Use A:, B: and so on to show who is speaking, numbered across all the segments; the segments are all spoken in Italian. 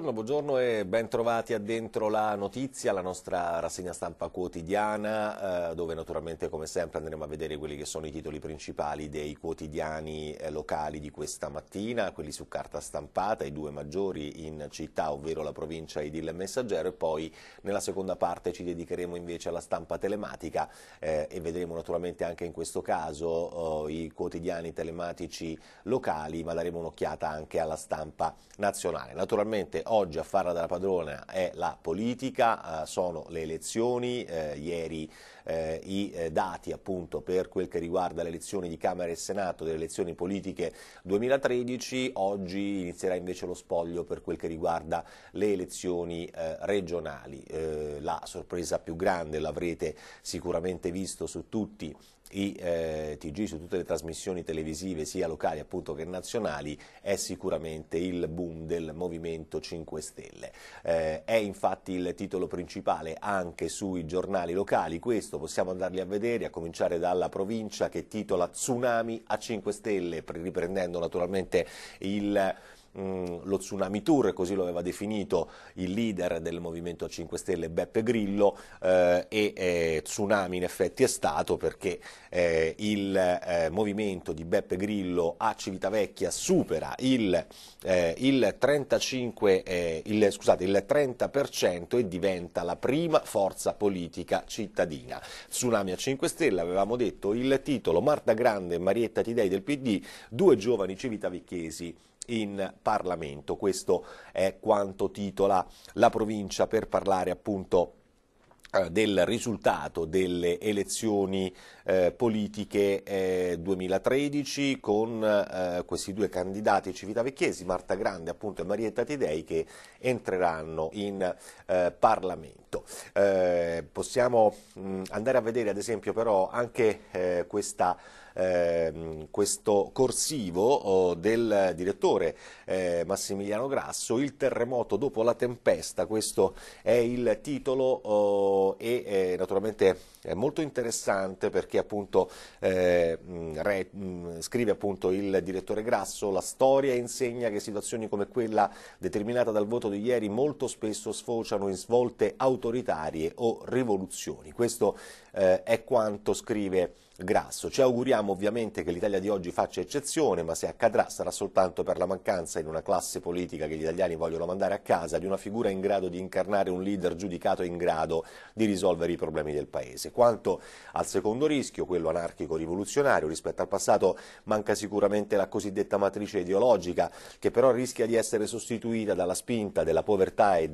A: Buongiorno, buongiorno e bentrovati a Dentro la Notizia, la nostra rassegna stampa quotidiana, eh, dove naturalmente come sempre andremo a vedere quelli che sono i titoli principali dei quotidiani eh, locali di questa mattina, quelli su carta stampata, i due maggiori in città, ovvero la provincia ed il messaggero e poi nella seconda parte ci dedicheremo invece alla stampa telematica eh, e vedremo naturalmente anche in questo caso eh, i quotidiani telematici locali, ma daremo un'occhiata anche alla stampa nazionale. Naturalmente oggi a farla dalla padrona è la politica, eh, sono le elezioni, eh, ieri eh, i dati appunto per quel che riguarda le elezioni di Camera e Senato, delle elezioni politiche 2013, oggi inizierà invece lo spoglio per quel che riguarda le elezioni regionali. la sorpresa più grande l'avrete sicuramente visto su tutti i eh, TG su tutte le trasmissioni televisive sia locali appunto che nazionali è sicuramente il boom del Movimento 5 Stelle. Eh, è infatti il titolo principale anche sui giornali locali, questo possiamo andarli a vedere a cominciare dalla provincia che titola Tsunami a 5 Stelle, riprendendo naturalmente il Mm, lo Tsunami Tour, così lo aveva definito il leader del Movimento 5 Stelle Beppe Grillo eh, e eh, Tsunami in effetti è stato perché eh, il eh, movimento di Beppe Grillo a Civitavecchia supera il, eh, il, 35, eh, il, scusate, il 30% e diventa la prima forza politica cittadina. Tsunami a 5 Stelle, avevamo detto, il titolo Marta Grande e Marietta Tidei del PD, due giovani civitavecchiesi in Parlamento. Questo è quanto titola la provincia per parlare appunto eh, del risultato delle elezioni eh, politiche eh, 2013 con eh, questi due candidati civitavecchiesi, Marta Grande appunto, e Marietta Tidei, che entreranno in eh, Parlamento. Eh, possiamo mh, mm, andare a vedere ad esempio però anche questa Ehm, questo corsivo oh, del direttore eh, Massimiliano Grasso, Il terremoto dopo la tempesta, questo è il titolo oh, e eh, naturalmente è molto interessante perché appunto eh, re, mh, scrive appunto il direttore Grasso, la storia insegna che situazioni come quella determinata dal voto di ieri molto spesso sfociano in svolte autoritarie o rivoluzioni. Questo eh, è quanto scrive grasso. Ci auguriamo ovviamente che l'Italia di oggi faccia eccezione, ma se accadrà sarà soltanto per la mancanza in una classe politica che gli italiani vogliono mandare a casa di una figura in grado di incarnare un leader giudicato in grado di risolvere i problemi del Paese. Quanto al secondo rischio, quello anarchico-rivoluzionario, rispetto al passato manca sicuramente la cosiddetta matrice ideologica, che però rischia di essere sostituita dalla spinta della povertà e,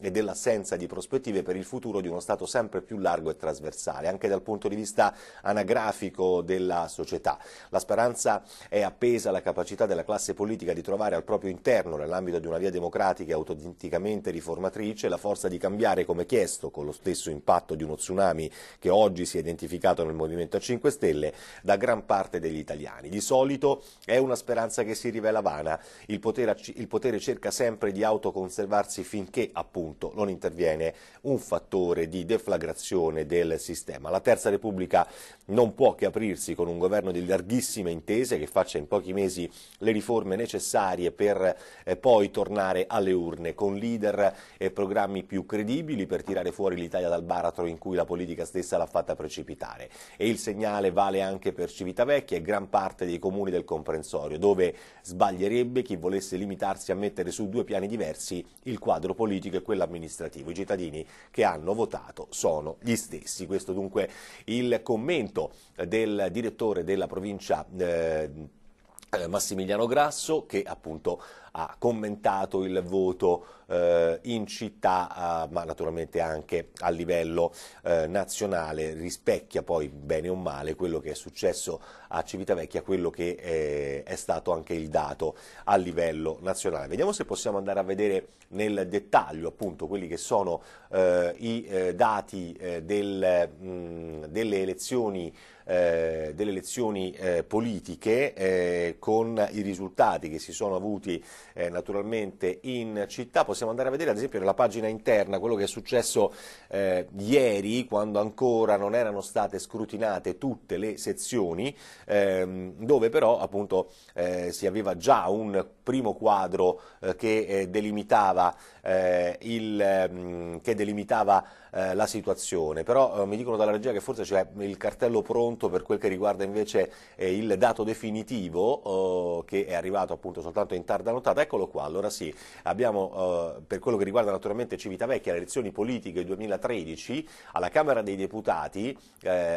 A: e dell'assenza di prospettive per il futuro di uno Stato sempre più largo e trasversale, anche dal punto di vista anagrafico della società. La speranza è appesa alla capacità della classe politica di trovare al proprio interno, nell'ambito di una via democratica e autenticamente riformatrice, la forza di cambiare come chiesto, con lo stesso impatto di uno tsunami che oggi si è identificato nel Movimento 5 Stelle, da gran parte degli italiani. Di solito è una speranza che si rivela vana. Il potere, il potere cerca sempre di autoconservarsi finché, appunto, non interviene un fattore di deflagrazione del sistema. La Terza Repubblica non può che aprirsi con un governo di larghissime intese che faccia in pochi mesi le riforme necessarie per eh, poi tornare alle urne con leader e programmi più credibili per tirare fuori l'Italia dal baratro in cui la politica stessa l'ha fatta precipitare. E il segnale vale anche per Civitavecchia e gran parte dei comuni del comprensorio, dove sbaglierebbe chi volesse limitarsi a mettere su due piani diversi il quadro politico e quello amministrativo. I cittadini che hanno votato sono gli stessi. Questo dunque il commento commento del direttore della provincia eh, eh, Massimiliano Grasso che appunto ha commentato il voto eh, in città eh, ma naturalmente anche a livello eh, nazionale rispecchia poi bene o male quello che è successo a Civitavecchia quello che eh, è stato anche il dato a livello nazionale vediamo se possiamo andare a vedere nel dettaglio appunto quelli che sono eh, i dati del, mh, mm, delle elezioni eh, delle elezioni eh, politiche eh, con i risultati che si sono avuti eh, naturalmente in città. Possiamo andare a vedere ad esempio nella pagina interna quello che è successo eh, ieri quando ancora non erano state scrutinate tutte le sezioni ehm, dove però appunto eh, si aveva già un primo quadro eh, eh, eh, ehm, che delimitava, il, che delimitava la situazione, però mi dicono dalla regia che forse c'è il cartello pronto per quel che riguarda invece il dato definitivo oh, che è arrivato appunto soltanto in tarda nottata, eccolo qua, allora sì, abbiamo per quello che riguarda naturalmente Civitavecchia, le elezioni politiche 2013, alla Camera dei Deputati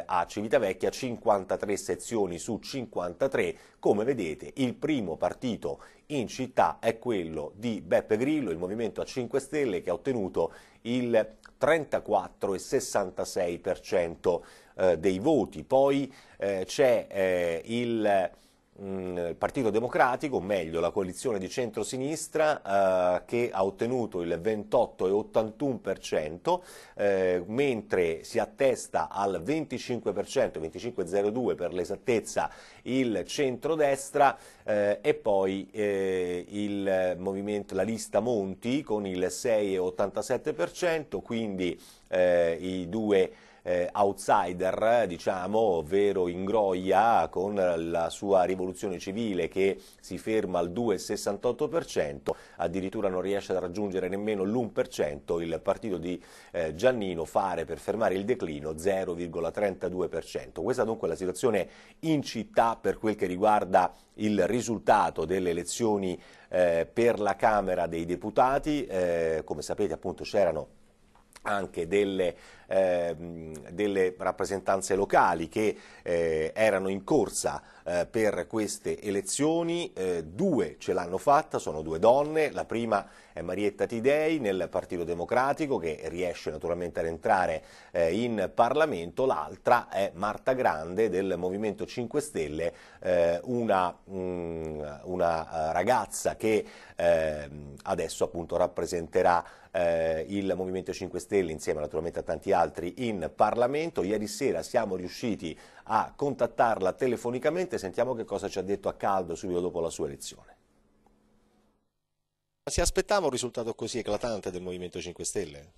A: a Civitavecchia 53 sezioni su 53, come vedete il primo partito in città è quello di Beppe Grillo, il Movimento a 5 Stelle, che ha ottenuto il 34,66% eh, dei voti. Poi eh, c'è eh, il Mm, il Partito Democratico, o meglio la coalizione di centrosinistra eh, che ha ottenuto il 28,81%, eh, mentre si attesta al 25%, 25,02% per l'esattezza, il centrodestra eh, e poi eh, il movimento, la lista Monti con il 6,87%, quindi eh, i due eh, outsider, diciamo, ovvero Ingroia con la sua rivoluzione civile che si ferma al 2,68%, addirittura non riesce a raggiungere nemmeno l'1%, il partito di eh, Giannino fare per fermare il declino 0,32%. Questa dunque è la situazione in città per quel che riguarda il risultato delle elezioni eh, per la Camera dei Deputati, eh, come sapete appunto c'erano anche delle, eh, delle, rappresentanze locali che eh, erano in corsa eh, per queste elezioni, eh, due ce l'hanno fatta, sono due donne, la prima Marietta Tidei nel Partito Democratico che riesce naturalmente ad entrare eh, in Parlamento, l'altra è Marta Grande del Movimento 5 Stelle, eh, una, mh, mm, una, eh, ragazza che eh, adesso appunto rappresenterà eh, il Movimento 5 Stelle insieme naturalmente a tanti altri in Parlamento. Ieri sera siamo riusciti a contattarla telefonicamente, sentiamo che cosa ci ha detto a caldo subito dopo la sua elezione. Si aspettava un risultato così eclatante del Movimento 5 Stelle?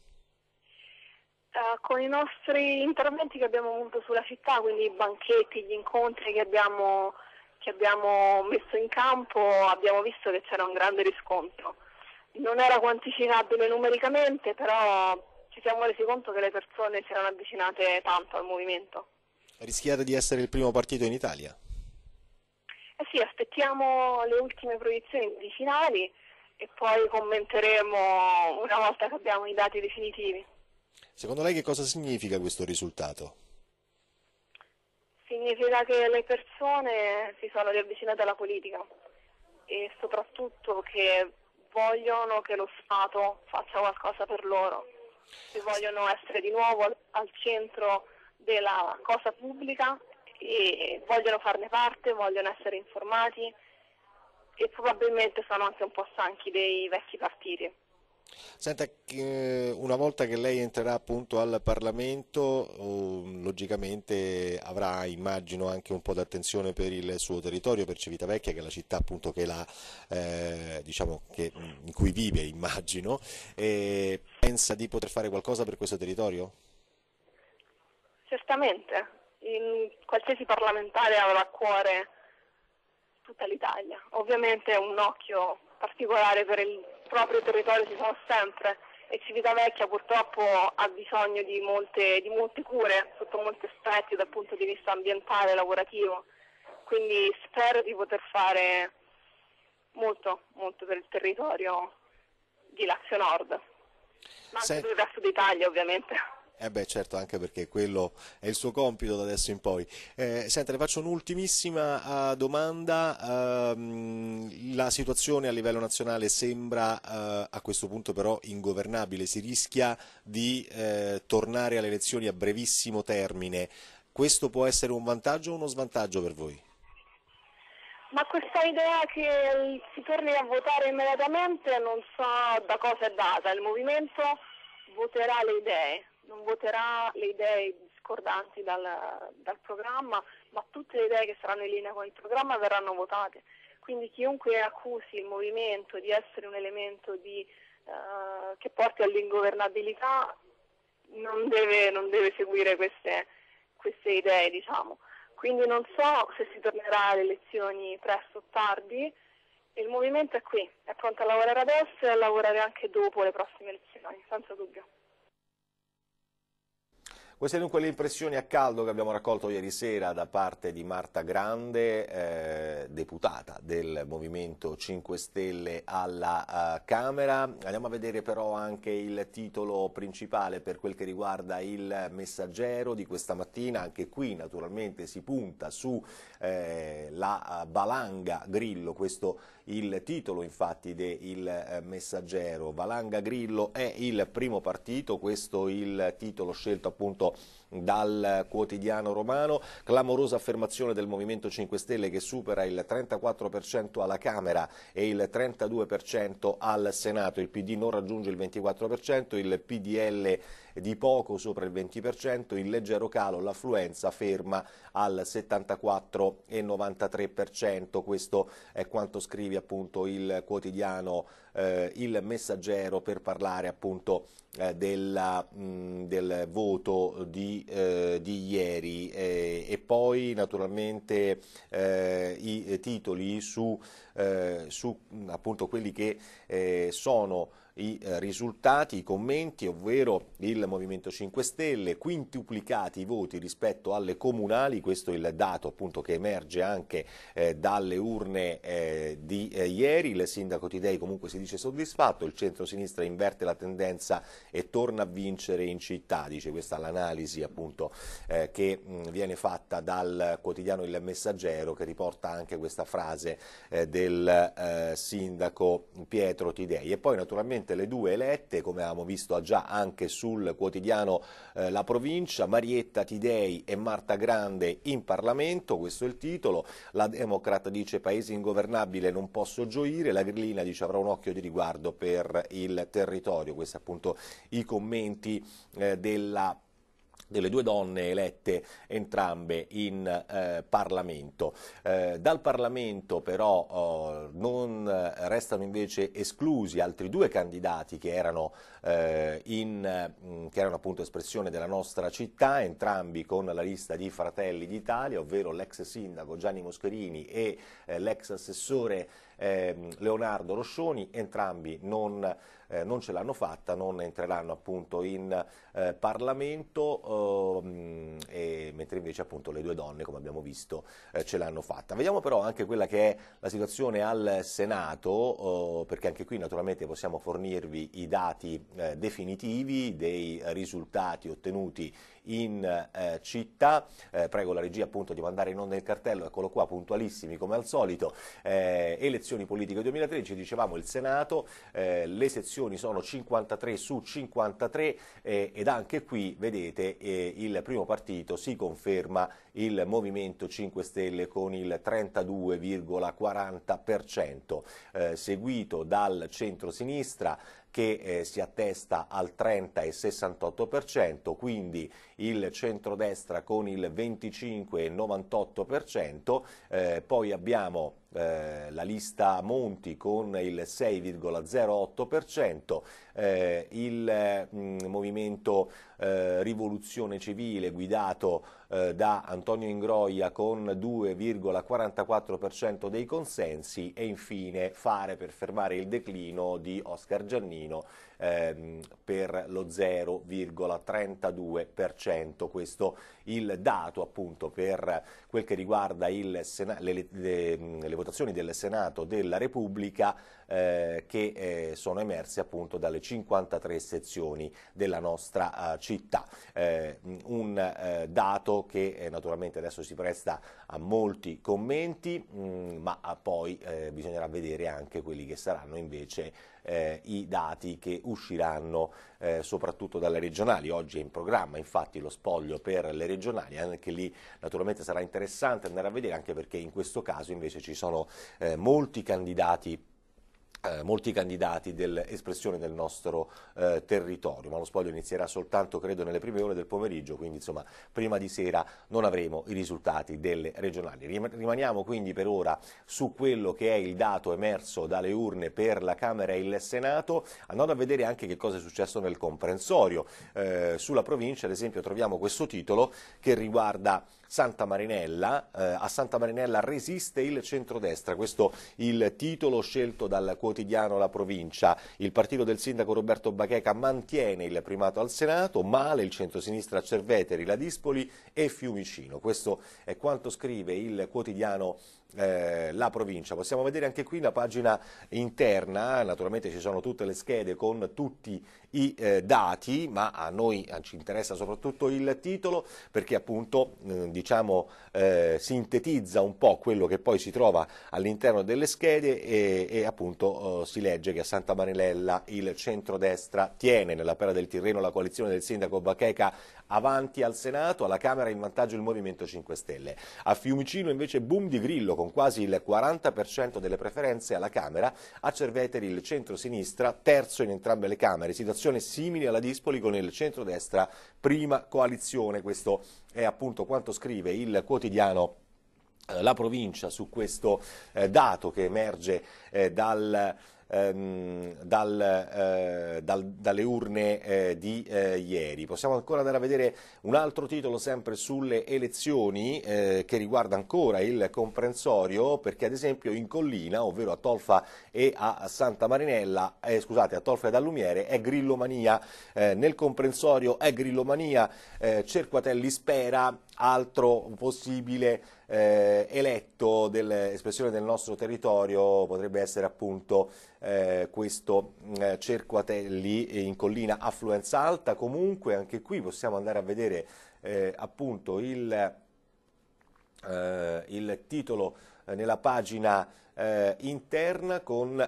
B: Uh, con i nostri interventi che abbiamo avuto sulla città, quindi i banchetti, gli incontri che abbiamo, che abbiamo messo in campo, abbiamo visto che c'era un grande riscontro. Non era quantificabile numericamente, però ci siamo resi conto che le persone si erano avvicinate tanto al movimento.
A: Rischiate di essere il primo partito in Italia?
B: Eh sì, aspettiamo le ultime proiezioni di finali e poi commenteremo una volta che abbiamo i dati definitivi.
A: Secondo lei che cosa significa questo risultato?
B: Significa che le persone si sono riavvicinate alla politica e soprattutto che vogliono che lo Stato faccia qualcosa per loro, che vogliono essere di nuovo al centro della cosa pubblica e vogliono farne parte, vogliono essere informati, e probabilmente sono anche un po' stanchi dei vecchi partiti.
A: Senta, eh, una volta che lei entrerà appunto al Parlamento, um, logicamente avrà immagino anche un po' d'attenzione per il suo territorio, per Civitavecchia, che è la città appunto che la, eh, diciamo che, mm, in cui vive immagino, e pensa di poter fare qualcosa per questo territorio?
B: Certamente, in, qualsiasi parlamentare avrà a cuore tutta l'Italia. Ovviamente un occhio particolare per il proprio territorio ci sono sempre e Civitavecchia purtroppo ha bisogno di molte, di molte cure sotto molti aspetti dal punto di vista ambientale, e lavorativo, quindi spero di poter fare molto, molto per il territorio di Lazio Nord, ma anche Se... per il resto d'Italia ovviamente.
A: Eh beh, certo, anche perché quello è il suo compito da adesso in poi. Eh, senta, le faccio un'ultimissima uh, domanda. Uh, la situazione a livello nazionale sembra uh, a questo punto però ingovernabile, si rischia di eh, tornare alle elezioni a brevissimo termine. Questo può essere un vantaggio o uno svantaggio per voi?
B: Ma questa idea che si torni a votare immediatamente non so da cosa è data. Il movimento voterà le idee non voterà le idee discordanti dal, dal programma, ma tutte le idee che saranno in linea con il programma verranno votate. Quindi chiunque accusi il movimento di essere un elemento di, eh, che porti all'ingovernabilità non deve, non deve seguire queste, queste idee, diciamo. Quindi non so se si tornerà alle elezioni presto o tardi, il movimento è qui, è pronto a lavorare adesso e a lavorare anche dopo le prossime elezioni, senza dubbio.
A: Queste dunque le impressioni a caldo che abbiamo raccolto ieri sera da parte di Marta Grande, eh, deputata del Movimento 5 Stelle alla eh, Camera. Andiamo a vedere però anche il titolo principale per quel che riguarda il messaggero di questa mattina. Anche qui naturalmente si punta sulla eh, valanga eh, Grillo, questo il titolo infatti del eh, messaggero. Valanga Grillo è il primo partito, questo il titolo scelto appunto dal quotidiano romano, clamorosa affermazione del Movimento 5 Stelle che supera il 34% alla Camera e il 32% al Senato, il PD non raggiunge il 24%, il PDL di poco sopra il 20%, il leggero calo l'affluenza ferma al 74,93%, questo è quanto scrive appunto il quotidiano eh, il messaggero per parlare appunto eh, della, mh, del voto di, eh, di ieri eh, e poi naturalmente eh, i titoli su, eh, su appunto quelli che sono i eh, risultati, i commenti, ovvero il Movimento 5 Stelle, quintuplicati i voti rispetto alle comunali, questo è il dato appunto che emerge anche eh, dalle urne eh, di eh, ieri, il sindaco Tidei comunque si dice soddisfatto, il centro-sinistra inverte la tendenza e torna a vincere in città, dice questa l'analisi appunto eh, che mh, viene fatta dal quotidiano Il Messaggero che riporta anche questa frase eh, del sindaco Pietro Tidei e poi naturalmente sostanzialmente le due elette, come abbiamo visto già anche sul quotidiano eh, La Provincia, Marietta Tidei e Marta Grande in Parlamento, questo è il titolo, la Democrat dice paese ingovernabile non posso gioire, la Grillina dice avrà un occhio di riguardo per il territorio, questi appunto i commenti eh, della delle due donne elette entrambe in eh, Parlamento. Eh, dal Parlamento però oh, non restano invece esclusi altri due candidati che erano, eh, in, mm, che erano appunto espressione della nostra città, entrambi con la lista di Fratelli d'Italia, ovvero l'ex sindaco Gianni Moscherini e eh, l'ex assessore ehm, Leonardo Roscioni, entrambi non eh, non ce l'hanno fatta, non entreranno appunto in eh, Parlamento, eh, mentre invece appunto le due donne, come abbiamo visto, eh, ce l'hanno fatta. Vediamo però anche quella che è la situazione al Senato, eh, perché anche qui naturalmente possiamo fornirvi i dati eh, definitivi dei risultati ottenuti in eh, città. Eh, prego la regia appunto di mandare in onda il cartello, eccolo qua, puntualissimi come al solito. Eh, elezioni politiche 2013, dicevamo il Senato, eh, le sezioni sono 53 su 53 eh, ed anche qui vedete eh, il primo partito si conferma il Movimento 5 Stelle con il 32,40%, seguito dal centro-sinistra che eh, si attesta al 30,68%, quindi il centrodestra con il 25,98%, eh, poi abbiamo eh, la lista Monti con il 6,08%, eh, il mh, eh, mm, movimento eh, Rivoluzione Civile guidato eh, da Antonio Ingroia con 2,44% dei consensi e infine fare per fermare il declino di Oscar Giannino ehm, per lo 0,32%. Questo il dato appunto per quel che riguarda Sena- le, le, mm, le, votazioni del Senato della Repubblica eh, che eh, sono emerse appunto dalle 53 sezioni della nostra eh, città. Eh, un eh, dato che naturalmente adesso si presta a molti commenti, mm, ma ah, poi bisognerà vedere anche quelli che saranno invece eh, i dati che usciranno eh, soprattutto dalle regionali. Oggi è in programma infatti lo spoglio per le regionali, anche lì naturalmente sarà interessante andare a vedere anche perché in questo caso invece ci sono eh, molti candidati eh, molti candidati dell'espressione del nostro eh, territorio, ma lo spoglio inizierà soltanto credo nelle prime ore del pomeriggio, quindi insomma prima di sera non avremo i risultati delle regionali. Rimaniamo quindi per ora su quello che è il dato emerso dalle urne per la Camera e il Senato, andando a vedere anche che cosa è successo nel comprensorio. Eh, sulla provincia ad esempio troviamo questo titolo che riguarda Santa Marinella, eh, a Santa Marinella resiste il centrodestra, questo il titolo scelto dal quotidiano La Provincia. Il partito del sindaco Roberto Bacheca mantiene il primato al Senato, male il centrosinistra a Cerveteri, Ladispoli e Fiumicino. Questo è quanto scrive il quotidiano eh, la provincia. Possiamo vedere anche qui la pagina interna, naturalmente ci sono tutte le schede con tutti i eh, dati, ma a noi ci interessa soprattutto il titolo perché appunto mm, diciamo, eh, diciamo, sintetizza un po' quello che poi si trova all'interno delle schede e, e appunto oh, si legge che a Santa Marinella il centrodestra tiene nella pera del Tirreno la coalizione del sindaco Bacheca avanti al Senato, alla Camera in vantaggio il Movimento 5 Stelle. A Fiumicino invece boom di Grillo con quasi il 40% delle preferenze alla Camera, a Cerveteri il centro-sinistra, terzo in entrambe le Camere, situazione simile alla Dispoli con il centro-destra, prima coalizione. Questo è appunto quanto scrive il quotidiano eh, la provincia su questo eh, dato che emerge eh, dal ehm, dal, eh, dal, dalle urne eh, di eh, ieri. Possiamo ancora andare a vedere un altro titolo sempre sulle elezioni eh, che riguarda ancora il comprensorio perché ad esempio in collina, ovvero a Tolfa e a Santa Marinella, eh, scusate a Tolfa ed Allumiere è grillomania, eh, nel comprensorio è grillomania, Cerquatelli spera altro possibile eh, eletto dell'espressione del nostro territorio potrebbe essere appunto eh, questo eh, Cerquatelli in collina affluenza alta, comunque anche qui possiamo andare a vedere eh, appunto il, eh, il titolo eh, nella pagina eh, interna con,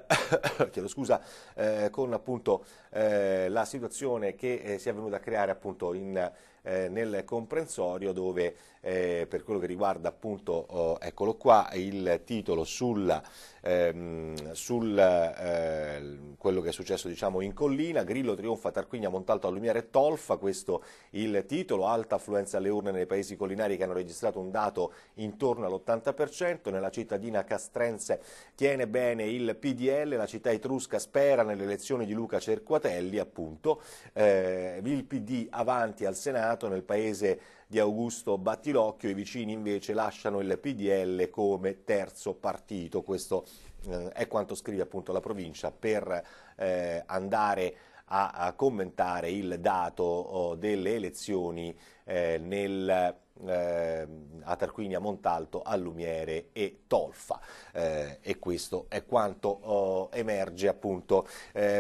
A: scusa, eh, con appunto, eh, la situazione che si è venuta a creare appunto, in eh, nel comprensorio dove eh, per quello che riguarda appunto, oh, eccolo qua, il titolo sulla, ehm, sul eh, quello che è successo diciamo, in collina, Grillo trionfa, Tarquinia, Montalto, Allumiere e Tolfa, questo il titolo, alta affluenza alle urne nei paesi collinari che hanno registrato un dato intorno all'80%, nella cittadina castrense tiene bene il PDL, la città etrusca spera nelle elezioni di Luca Cerquatelli appunto, eh, il PD avanti al Senato, governato nel paese di Augusto Battilocchio, i vicini invece lasciano il PDL come terzo partito, questo eh, è quanto scrive appunto la provincia per eh, andare a, commentare il dato oh, delle elezioni eh, nel, eh, a Tarquinia, Montalto, Allumiere e Tolfa eh, e questo è quanto oh, emerge appunto.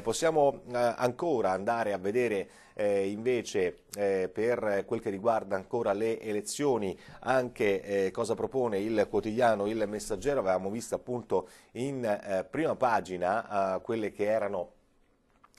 A: possiamo ancora andare a vedere eh, invece eh, per quel che riguarda ancora le elezioni anche eh, cosa propone il quotidiano il messaggero avevamo visto appunto in prima pagina quelle che erano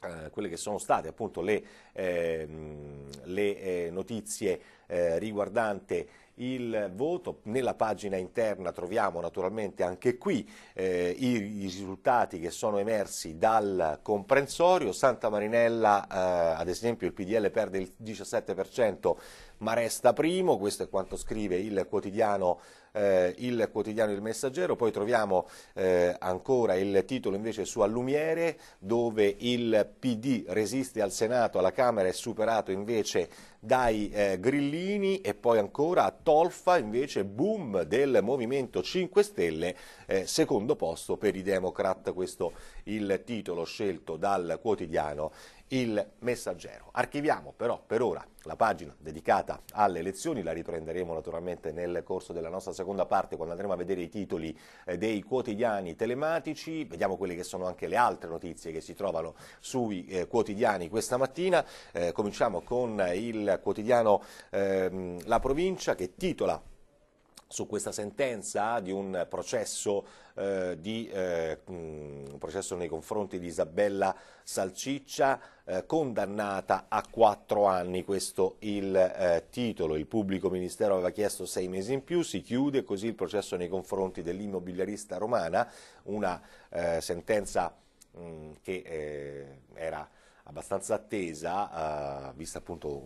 A: eh, quelle che sono state appunto le, ehm, le eh, notizie eh, riguardante il voto. Nella pagina interna troviamo naturalmente anche qui eh, i, i, risultati che sono emersi dal comprensorio. Santa Marinella, eh, ad esempio, il PDL perde il 17%, ma resta primo. Questo è quanto scrive il quotidiano eh, il quotidiano Il Messaggero, poi troviamo eh, ancora il titolo invece su Allumiere dove il PD resiste al Senato, alla Camera è superato invece dai eh, grillini e poi ancora a Tolfa invece boom del Movimento 5 Stelle, eh, secondo posto per i Democrat, questo il titolo scelto dal quotidiano il messaggero. Archiviamo però per ora la pagina dedicata alle elezioni, la riprenderemo naturalmente nel corso della nostra seconda parte quando andremo a vedere i titoli eh, dei quotidiani telematici, vediamo quelle che sono anche le altre notizie che si trovano sui eh, quotidiani questa mattina, eh, cominciamo con il quotidiano eh, La Provincia che titola su questa sentenza di un processo, eh, di, eh, mh, processo nei confronti di Isabella Salciccia eh, condannata a quattro anni, questo il eh, titolo, il pubblico ministero aveva chiesto sei mesi in più, si chiude così il processo nei confronti dell'immobiliarista romana, una eh, sentenza mh, mm, che eh, era abbastanza attesa, eh, vista appunto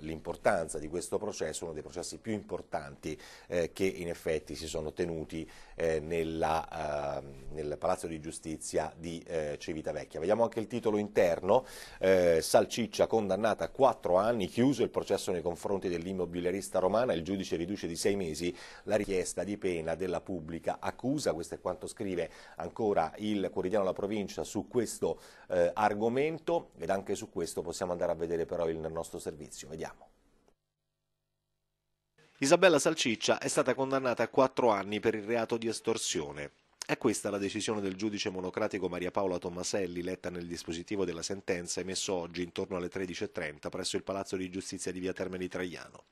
A: l'importanza di questo processo, uno dei processi più importanti eh, che in effetti si sono tenuti eh, nella, eh, nel Palazzo di Giustizia di eh, Civitavecchia. Vediamo anche il titolo interno, eh, Salciccia condannata a quattro anni, chiuso il processo nei confronti dell'immobiliarista romana, il giudice riduce di sei mesi la richiesta di pena della pubblica accusa, questo è quanto scrive ancora il quotidiano La Provincia su questo argomento ed anche su questo possiamo andare a vedere però il nostro servizio. Vediamo. Isabella Salciccia è stata condannata a quattro anni per il reato di estorsione. È questa la decisione del giudice monocratico Maria Paola Tommaselli, letta nel dispositivo della sentenza emesso oggi intorno alle 13.30 presso il Palazzo di Giustizia di via Termini Traiano.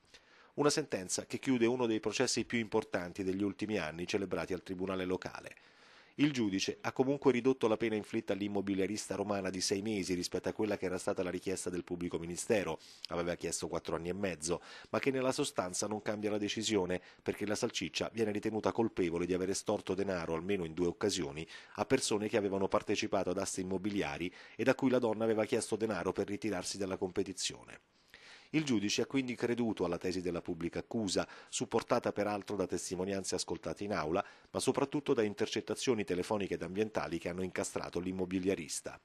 A: Una sentenza che chiude uno dei processi più importanti degli ultimi anni celebrati al Tribunale locale. Il giudice ha comunque ridotto la pena inflitta all'immobiliarista romana di sei mesi rispetto a quella che era stata la richiesta del pubblico ministero, aveva chiesto quattro anni e mezzo, ma che nella sostanza non cambia la decisione perché la salciccia viene ritenuta colpevole di aver estorto denaro, almeno in due occasioni, a persone che avevano partecipato ad aste immobiliari ed a cui la donna aveva chiesto denaro per ritirarsi dalla competizione. Il giudice ha quindi creduto alla tesi della pubblica accusa, supportata peraltro da testimonianze ascoltate in aula, ma soprattutto da intercettazioni telefoniche ed ambientali che hanno incastrato l'immobiliarista.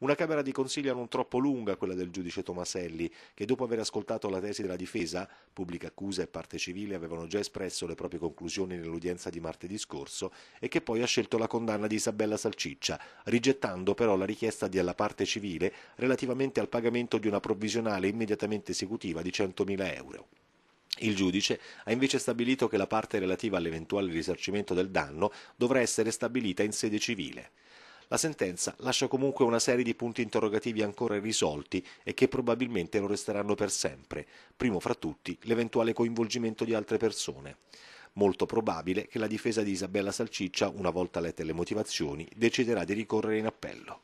A: Una Camera di Consiglio non troppo lunga, quella del giudice Tomaselli, che dopo aver ascoltato la tesi della difesa, pubblica accusa e parte civile avevano già espresso le proprie conclusioni nell'udienza di martedì scorso e che poi ha scelto la condanna di Isabella Salciccia, rigettando però la richiesta della parte civile relativamente al pagamento di una provvisionale immediatamente esecutiva di 100.000 euro. Il giudice ha invece stabilito che la parte relativa all'eventuale risarcimento del danno dovrà essere stabilita in sede civile. La sentenza lascia comunque una serie di punti interrogativi ancora irrisolti e che probabilmente lo resteranno per sempre, primo fra tutti l'eventuale coinvolgimento di altre persone. Molto probabile che la difesa di Isabella Salciccia, una volta lette le motivazioni, deciderà di ricorrere in appello.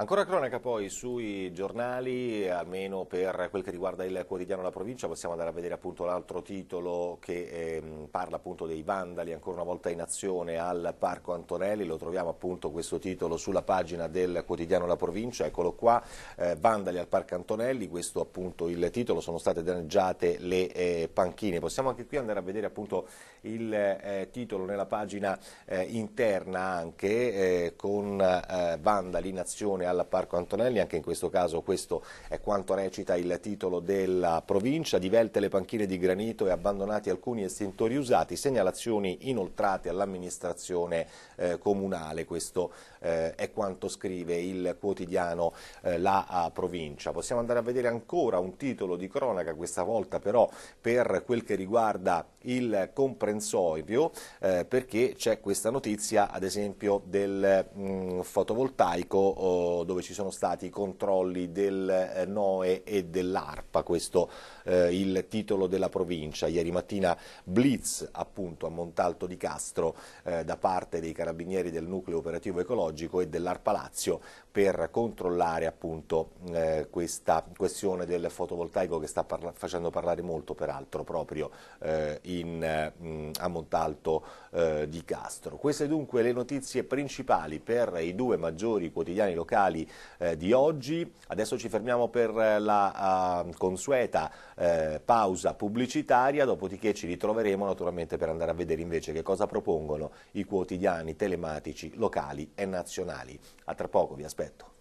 A: Ancora cronaca poi sui giornali, almeno per quel che riguarda il quotidiano La Provincia, possiamo andare a vedere appunto l'altro titolo che eh, parla appunto dei vandali ancora una volta in azione al Parco Antonelli, lo troviamo appunto questo titolo sulla pagina del quotidiano La Provincia, eccolo qua, eh, vandali al Parco Antonelli, questo appunto il titolo, sono state danneggiate le eh, panchine, possiamo anche qui andare a vedere appunto il eh, titolo nella pagina eh, interna anche eh, con vandali in azione al Parco Antonelli, anche in questo caso questo è quanto recita il titolo della provincia, divelte le panchine di granito e abbandonati alcuni estintori usati, segnalazioni inoltrate all'amministrazione eh, comunale, questo eh, è quanto scrive il quotidiano eh, La Provincia. Possiamo andare a vedere ancora un titolo di cronaca, questa volta però per quel che riguarda il comprensorio, eh, perché c'è questa notizia ad esempio del mh, mm, fotovoltaico oh, dove ci sono stati i controlli del eh, NOE e dell'ARPA, questo eh, il titolo della provincia. Ieri mattina blitz appunto a Montalto di Castro eh, da parte dei carabinieri del nucleo operativo ecologico e dell'ARPA Lazio per controllare appunto eh, questa questione del fotovoltaico che sta parla facendo parlare molto peraltro proprio eh, in, mh, mm, a Montalto eh, di Castro. Queste dunque le notizie principali per i due maggiori quotidiani locali principali eh, di oggi. Adesso ci fermiamo per eh, la uh, consueta eh, pausa pubblicitaria, dopodiché ci ritroveremo naturalmente per andare a vedere invece che cosa propongono i quotidiani telematici locali e nazionali. A tra poco, vi aspetto.